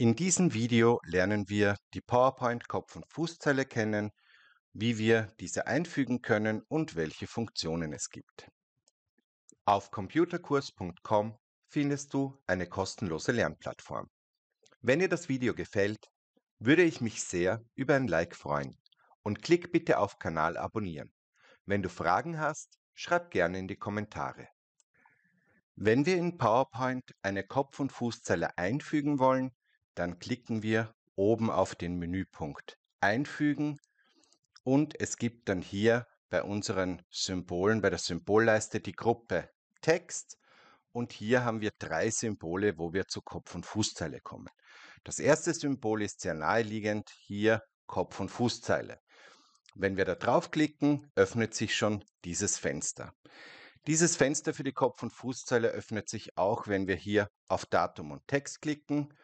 In diesem Video lernen wir die PowerPoint Kopf- und Fußzeile kennen, wie wir diese einfügen können und welche Funktionen es gibt. Auf computerkurs.com findest du eine kostenlose Lernplattform. Wenn dir das Video gefällt, würde ich mich sehr über ein Like freuen und klick bitte auf Kanal abonnieren. Wenn du Fragen hast, schreib gerne in die Kommentare. Wenn wir in PowerPoint eine Kopf- und Fußzeile einfügen wollen, dann klicken wir oben auf den Menüpunkt Einfügen und es gibt dann hier bei unseren Symbolen, bei der Symbolleiste die Gruppe Text und hier haben wir drei Symbole, wo wir zu Kopf- und Fußzeile kommen. Das erste Symbol ist sehr naheliegend, hier Kopf- und Fußzeile. Wenn wir da draufklicken, öffnet sich schon dieses Fenster. Dieses Fenster für die Kopf- und Fußzeile öffnet sich auch, wenn wir hier auf Datum und Text klicken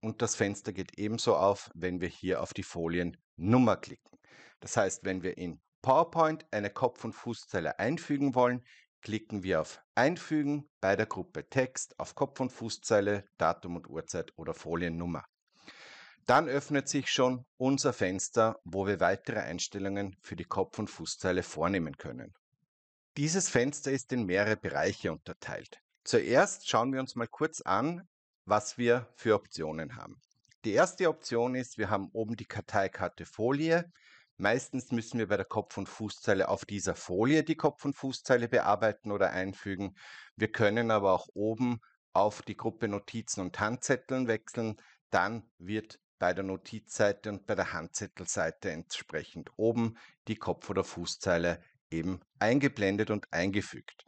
und das Fenster geht ebenso auf, wenn wir hier auf die Foliennummer klicken. Das heißt, wenn wir in PowerPoint eine Kopf- und Fußzeile einfügen wollen, klicken wir auf Einfügen bei der Gruppe Text auf Kopf- und Fußzeile, Datum und Uhrzeit oder Foliennummer. Dann öffnet sich schon unser Fenster, wo wir weitere Einstellungen für die Kopf- und Fußzeile vornehmen können. Dieses Fenster ist in mehrere Bereiche unterteilt. Zuerst schauen wir uns mal kurz an, was wir für Optionen haben. Die erste Option ist, wir haben oben die Karteikarte Folie. Meistens müssen wir bei der Kopf- und Fußzeile auf dieser Folie die Kopf- und Fußzeile bearbeiten oder einfügen. Wir können aber auch oben auf die Gruppe Notizen und Handzetteln wechseln. Dann wird bei der Notizseite und bei der Handzettelseite entsprechend oben die Kopf- oder Fußzeile eben eingeblendet und eingefügt.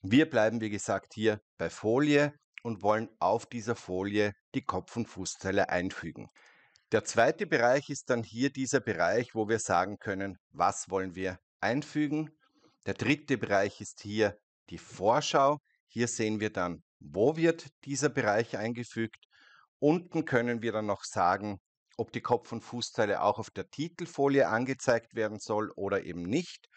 Wir bleiben, wie gesagt, hier bei Folie und wollen auf dieser Folie die Kopf- und Fußzeile einfügen. Der zweite Bereich ist dann hier dieser Bereich, wo wir sagen können, was wollen wir einfügen. Der dritte Bereich ist hier die Vorschau. Hier sehen wir dann, wo wird dieser Bereich eingefügt. Unten können wir dann noch sagen, ob die Kopf- und Fußzeile auch auf der Titelfolie angezeigt werden soll oder eben nicht.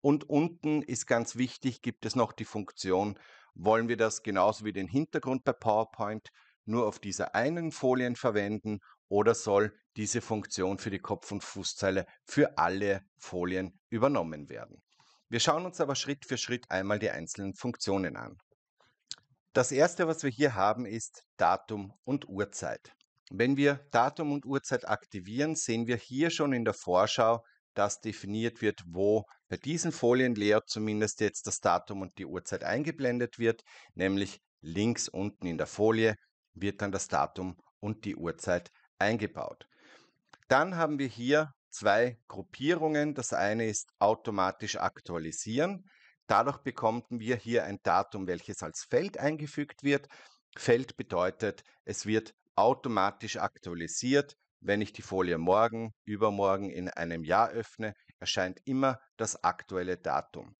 Und unten ist ganz wichtig, gibt es noch die Funktion wollen wir das genauso wie den Hintergrund bei PowerPoint nur auf dieser einen Folie verwenden oder soll diese Funktion für die Kopf- und Fußzeile für alle Folien übernommen werden. Wir schauen uns aber Schritt für Schritt einmal die einzelnen Funktionen an. Das erste, was wir hier haben, ist Datum und Uhrzeit. Wenn wir Datum und Uhrzeit aktivieren, sehen wir hier schon in der Vorschau, dass definiert wird, wo bei diesem Folienlayout zumindest jetzt das Datum und die Uhrzeit eingeblendet wird, nämlich links unten in der Folie wird dann das Datum und die Uhrzeit eingebaut. Dann haben wir hier zwei Gruppierungen. Das eine ist automatisch aktualisieren. Dadurch bekommen wir hier ein Datum, welches als Feld eingefügt wird. Feld bedeutet, es wird automatisch aktualisiert wenn ich die Folie morgen, übermorgen, in einem Jahr öffne, erscheint immer das aktuelle Datum.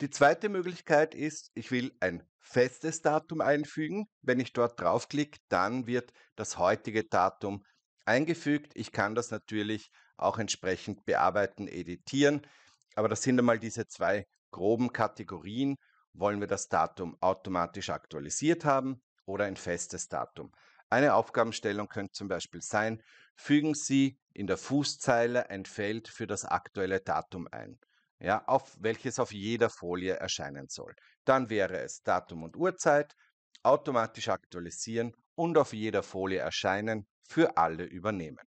Die zweite Möglichkeit ist, ich will ein festes Datum einfügen. Wenn ich dort draufklicke, dann wird das heutige Datum eingefügt. Ich kann das natürlich auch entsprechend bearbeiten, editieren. Aber das sind einmal diese zwei groben Kategorien. Wollen wir das Datum automatisch aktualisiert haben oder ein festes Datum? Eine Aufgabenstellung könnte zum Beispiel sein, fügen Sie in der Fußzeile ein Feld für das aktuelle Datum ein, ja, auf, welches auf jeder Folie erscheinen soll. Dann wäre es Datum und Uhrzeit, automatisch aktualisieren und auf jeder Folie erscheinen, für alle übernehmen.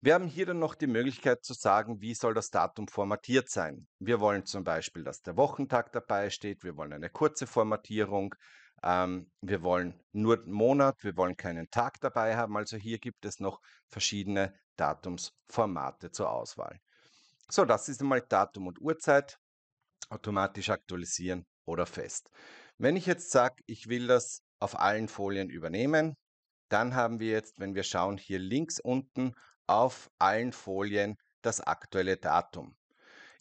Wir haben hier dann noch die Möglichkeit zu sagen, wie soll das Datum formatiert sein. Wir wollen zum Beispiel, dass der Wochentag dabei steht, wir wollen eine kurze Formatierung, ähm, wir wollen nur einen Monat, wir wollen keinen Tag dabei haben. Also hier gibt es noch verschiedene Datumsformate zur Auswahl. So, das ist einmal Datum und Uhrzeit. Automatisch aktualisieren oder fest. Wenn ich jetzt sage, ich will das auf allen Folien übernehmen, dann haben wir jetzt, wenn wir schauen, hier links unten auf allen Folien das aktuelle Datum.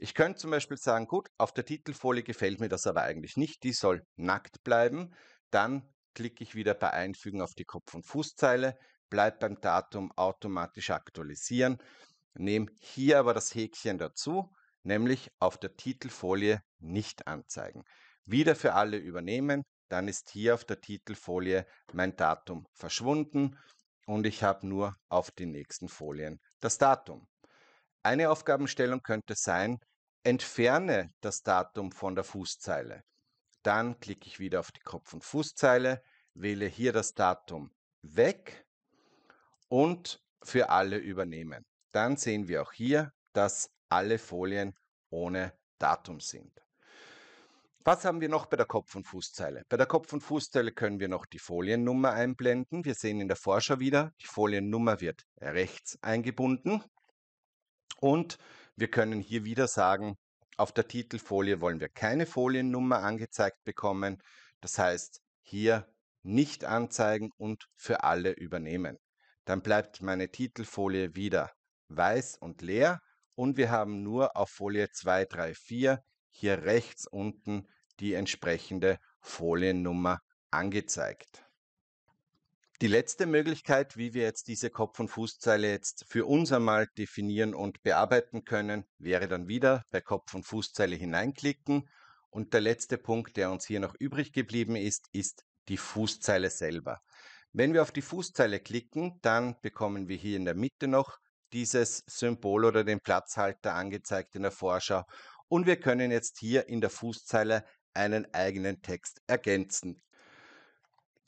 Ich könnte zum Beispiel sagen, gut, auf der Titelfolie gefällt mir das aber eigentlich nicht, die soll nackt bleiben. Dann klicke ich wieder bei Einfügen auf die Kopf- und Fußzeile, bleibe beim Datum automatisch aktualisieren, nehme hier aber das Häkchen dazu, nämlich auf der Titelfolie nicht anzeigen. Wieder für alle übernehmen, dann ist hier auf der Titelfolie mein Datum verschwunden und ich habe nur auf den nächsten Folien das Datum. Eine Aufgabenstellung könnte sein, Entferne das Datum von der Fußzeile. Dann klicke ich wieder auf die Kopf- und Fußzeile, wähle hier das Datum weg und für alle übernehmen. Dann sehen wir auch hier, dass alle Folien ohne Datum sind. Was haben wir noch bei der Kopf- und Fußzeile? Bei der Kopf- und Fußzeile können wir noch die Foliennummer einblenden. Wir sehen in der Vorschau wieder, die Foliennummer wird rechts eingebunden. Und wir können hier wieder sagen, auf der Titelfolie wollen wir keine Foliennummer angezeigt bekommen. Das heißt, hier nicht anzeigen und für alle übernehmen. Dann bleibt meine Titelfolie wieder weiß und leer und wir haben nur auf Folie 234 hier rechts unten die entsprechende Foliennummer angezeigt. Die letzte Möglichkeit, wie wir jetzt diese Kopf- und Fußzeile jetzt für uns einmal definieren und bearbeiten können, wäre dann wieder bei Kopf- und Fußzeile hineinklicken. Und der letzte Punkt, der uns hier noch übrig geblieben ist, ist die Fußzeile selber. Wenn wir auf die Fußzeile klicken, dann bekommen wir hier in der Mitte noch dieses Symbol oder den Platzhalter angezeigt in der Vorschau. Und wir können jetzt hier in der Fußzeile einen eigenen Text ergänzen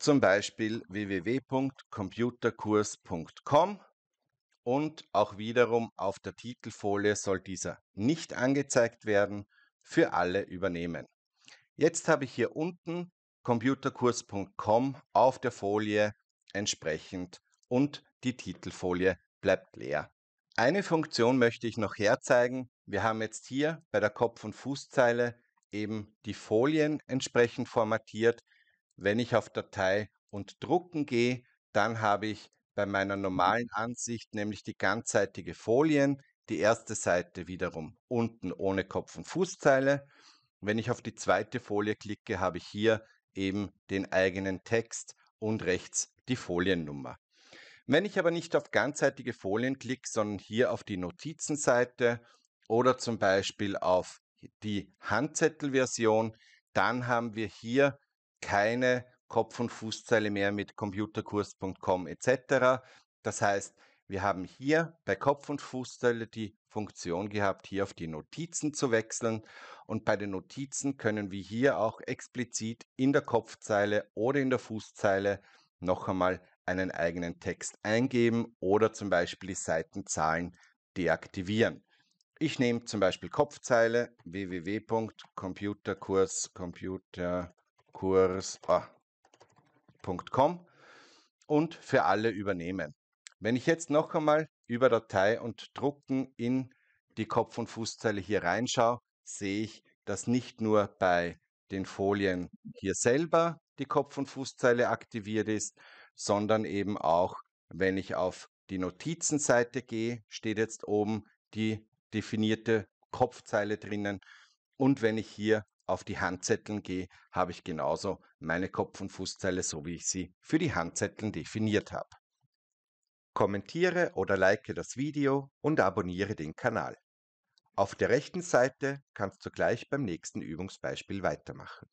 zum Beispiel www.computerkurs.com und auch wiederum auf der Titelfolie soll dieser nicht angezeigt werden, für alle übernehmen. Jetzt habe ich hier unten computerkurs.com auf der Folie entsprechend und die Titelfolie bleibt leer. Eine Funktion möchte ich noch herzeigen. Wir haben jetzt hier bei der Kopf- und Fußzeile eben die Folien entsprechend formatiert. Wenn ich auf Datei und Drucken gehe, dann habe ich bei meiner mhm. normalen Ansicht nämlich die ganzseitige Folien, die erste Seite wiederum unten ohne Kopf- und Fußzeile. Wenn ich auf die zweite Folie klicke, habe ich hier eben den eigenen Text und rechts die Foliennummer. Wenn ich aber nicht auf ganzseitige Folien klicke, sondern hier auf die Notizenseite oder zum Beispiel auf die Handzettelversion, dann haben wir hier keine Kopf- und Fußzeile mehr mit computerkurs.com etc. Das heißt, wir haben hier bei Kopf- und Fußzeile die Funktion gehabt, hier auf die Notizen zu wechseln. Und bei den Notizen können wir hier auch explizit in der Kopfzeile oder in der Fußzeile noch einmal einen eigenen Text eingeben oder zum Beispiel die Seitenzahlen deaktivieren. Ich nehme zum Beispiel Kopfzeile www.computerkurs.com. Computer kurspa.com und für alle übernehmen. Wenn ich jetzt noch einmal über Datei und Drucken in die Kopf- und Fußzeile hier reinschaue, sehe ich, dass nicht nur bei den Folien hier selber die Kopf- und Fußzeile aktiviert ist, sondern eben auch, wenn ich auf die Notizenseite gehe, steht jetzt oben die definierte Kopfzeile drinnen. Und wenn ich hier auf die Handzetteln gehe, habe ich genauso meine Kopf- und Fußzeile, so wie ich sie für die Handzetteln definiert habe. Kommentiere oder like das Video und abonniere den Kanal. Auf der rechten Seite kannst du gleich beim nächsten Übungsbeispiel weitermachen.